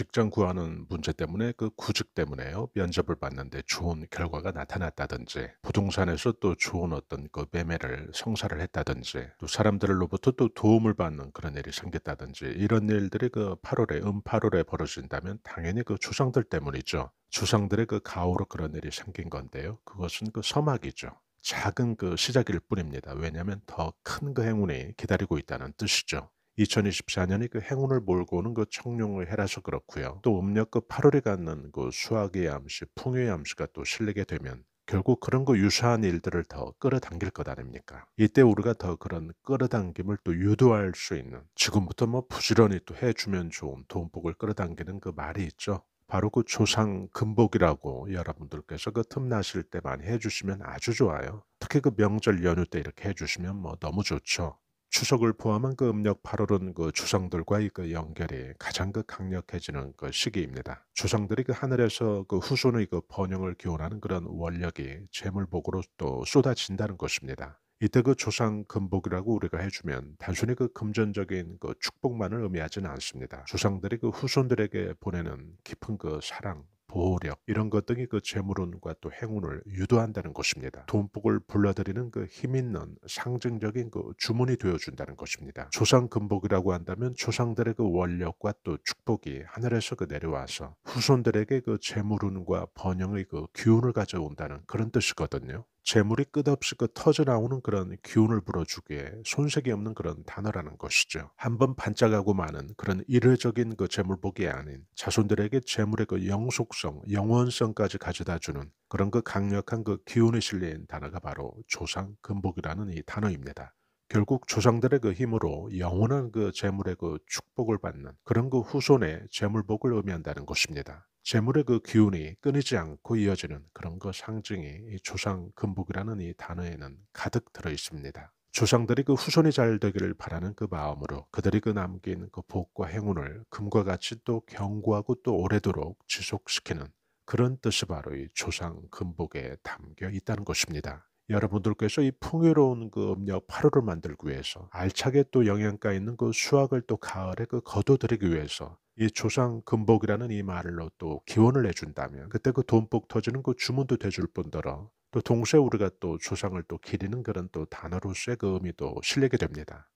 직장 구하는 문제 때문에 그 구직 때문에요. 면접을 봤는데 좋은 결과가 나타났다든지 부동산에서 또 좋은 어떤 그 매매를 성사를 했다든지 또 사람들로부터 또 도움을 받는 그런 일이 생겼다든지 이런 일들이 그 8월에 음 8월에 벌어진다면 당연히 그 조상들 때문이죠. 조상들의 그 가오로 그런 일이 생긴 건데요. 그것은 그 서막이죠. 작은 그 시작일 뿐입니다. 왜냐하면 더 큰 그 행운이 기다리고 있다는 뜻이죠. 2024년에 그 행운을 몰고 오는 그 청룡을 해라서 그렇고요. 또음력그 8월에 갖는 그 수학의 암시, 풍요의 암시가 또 실리게 되면 결국 그런 거 그 유사한 일들을 더 끌어당길 것 아닙니까? 이때 우리가 더 그런 끌어당김을 또 유도할 수 있는 지금부터 뭐 부지런히 또 해주면 좋은 돈복을 끌어당기는 그 말이 있죠. 바로 그 조상 금복이라고 여러분들께서 그 틈나실 때 많이 해주시면 아주 좋아요. 특히 그 명절 연휴 때 이렇게 해주시면 뭐 너무 좋죠. 추석을 포함한 그 음력 8월은 그추상들과의그 연결이 가장 그 강력해지는 그 시기입니다. 추상들이그 하늘에서 그 후손의 그 번영을 기원하는 그런 원력이 재물복으로 또 쏟아진다는 것입니다. 이때 그 조상 금복이라고 우리가 해주면 단순히 그 금전적인 그 축복만을 의미하지는 않습니다. 조상들이 그 후손들에게 보내는 깊은 그 사랑, 보호력 이런 것 등이 그 재물운과 또 행운을 유도한다는 것입니다. 돈복을 불러들이는 그 힘있는 상징적인 그 주문이 되어준다는 것입니다. 조상금복이라고 한다면 조상들의 그 원력과 또 축복이 하늘에서 그 내려와서 후손들에게 그 재물운과 번영의 그 기운을 가져온다는 그런 뜻이거든요. 재물이 끝없이 그 터져나오는 그런 기운을 불어주기에 손색이 없는 그런 단어라는 것이죠. 한번 반짝하고 마는 그런 일회적인 그 재물복이 아닌 자손들에게 재물의 그 영속성, 영원성까지 가져다주는 그런 그 강력한 그 기운이 실린 단어가 바로 조상 금복이라는 이 단어입니다. 결국 조상들의 그 힘으로 영원한 그 재물의 그 축복을 받는 그런 그 후손의 재물복을 의미한다는 것입니다. 재물의 그 기운이 끊이지 않고 이어지는 그런 그 상징이 조상 금복이라는 이 단어에는 가득 들어 있습니다. 조상들이 그 후손이 잘 되기를 바라는 그 마음으로 그들이 그 남긴 그 복과 행운을 금과 같이 또 견고하고 또 오래도록 지속시키는 그런 뜻이 바로 이 조상 금복에 담겨 있다는 것입니다. 여러분들께서 이 풍요로운 그 음력 8월을 만들기 위해서 알차게 또 영양가 있는 그 수확을 또 가을에 그 거둬들이기 위해서 이 조상 금복이라는 이 말로 또 기원을 해준다면 그때 그 돈복 터지는 그 주문도 돼줄 뿐더러 또 동시에 우리가 또 조상을 또 기리는 그런 또 단어로서의 그 의미도 실리게 됩니다.